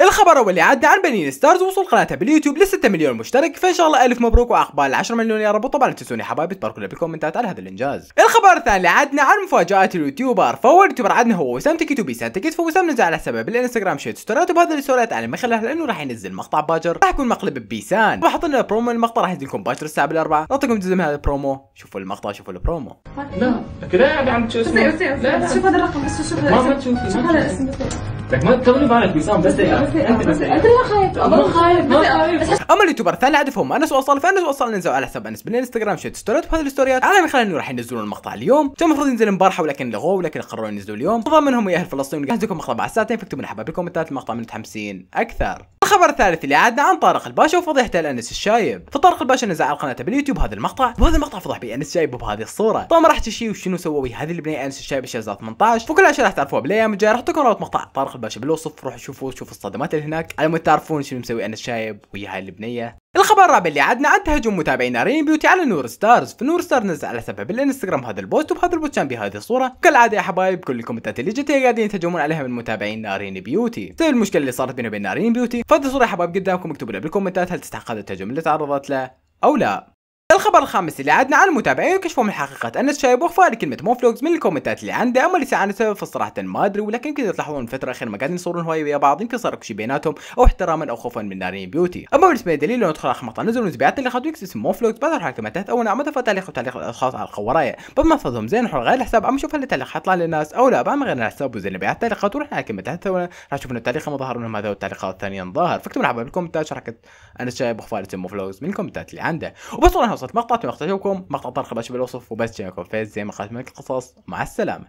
الخبر اللي عدى عن بنين ستارز وصول قناتها باليوتيوب ل 6 مليون مشترك فان شاء الله الف مبروك واقبال 10 مليون يا رب وطبعا تنسوني حبايبي تباركوا لي بالكومنتات على هذا الانجاز الخبر الثاني اللي عدنا عن مفاجات اليوتيوبر فهو اليوتيوبر عدنا هو وسام تكيتو بيسان تكيت فوسام نزل على سبب الانستغرام شيت ستورات وبهذا الستوريات اعلن من خلالها انه راح ينزل مقطع باجر راح يكون مقلب بيسان وحط لنا برومو المقطع راح ينزلكم باجر الساعه بالاربعاء نعطيكم جزء من هذا البرومو شوفوا المقطع شوفوا البرومو لا لا لا عم تشوف هذا الرقم بس شوف هذا الاسم لك ما تغلب عليك وسام بس يعني. يعني، يعني. ادري خايف اما اليوتيوبر الثاني اللي عدفهم انس وصل فانس وصل نزلوا على حساب انس بالانستغرام شويه ستوريات وهذه الستوريات على ما انه راح ينزلون المقطع اليوم كان المفروض ينزل امبارحه ولكن لغوه ولكن قرروا ينزلوه اليوم طبعا يا اهل فلسطين جهز مقطع بعد ساعتين فاكتبوا لنا حبايب بالكومنتات المقطع من متحمسين اكثر الخبر الثالث اللي عادنا عن طارق الباشا وفضيحته لانس الشايب فطارق الباشا نزع على قناته باليوتيوب هذا المقطع وهذا المقطع فضح بي انس الشايب بهذه الصوره طبعا راح تشي وشنو سوى هذه البنيه انس الشايب 18، فكل عشان راح تعرفوها بالايام الجايه راح تكون رابط مقطع طارق الباشا بالوصف روحوا شوفوا شوفوا الصدمات اللي هناك على ما تعرفون شنو مسوي انس الشايب ويا هاي البنيه الخبر الرابع اللي عدنا عن تهجم متابعين ارين بيوتي على نور ستارز فنور ستار نزل على سبب الانستغرام هذا البوست وبهذا البوست كان بهذه الصوره كالعاده يا حبايب كل الكومنتات اللي جت قاعدين يتهجمون عليها من متابعين ارين بيوتي بسبب طيب، المشكله اللي صارت بينه وبين ارين بيوتي فهذه الصوره يا حبايب قدامكم اكتبوا لي بالكومنتات هل تستحق هذا التهجم اللي تعرضت له او لا الخبر الخامس اللي عدنا عن المتابعين يكشفوا من حقيقة أنس شايبوخ فقد كلمة مونفلوكس من الكومنتات اللي عنده أما اللي ساعدنا سبب فصراحة ما أدري ولكن كذا تلاحظون الفترة الأخيرة ما قاعدين يصورون هواي ويا بعض يمكن صار شيء بيناتهم أو احتراما أو خوفا من نارين بيوتي أما بالنسبة للدليل لو ندخل مقطع نزل نسبيات اللي خدوا اسم مونفلوكس بعد الحركة ما تحت أو نعم دفع تعليق وتعليق الأشخاص على الخوراية بعد ما فضهم زين نروح غير الحساب أما شوف هل التعليق حيطلع للناس أو لا بعد ما غير الحساب وزين نبيعات التعليقات ورحنا على كلمة تحت راح نشوف إن التعليق ما ظهر منهم هذا والتعليقات الثانية ظاهر فاكتبوا لنا بالكومنتات شركة أنس شايبوخ فقد اسم مونفلوكس من الكومنتات اللي عنده وبس قصة مقطع تمقتعجبكم مقطع طرخ بشوف وبس جاكم فيز زي ما قالت ملك القصص مع السلامة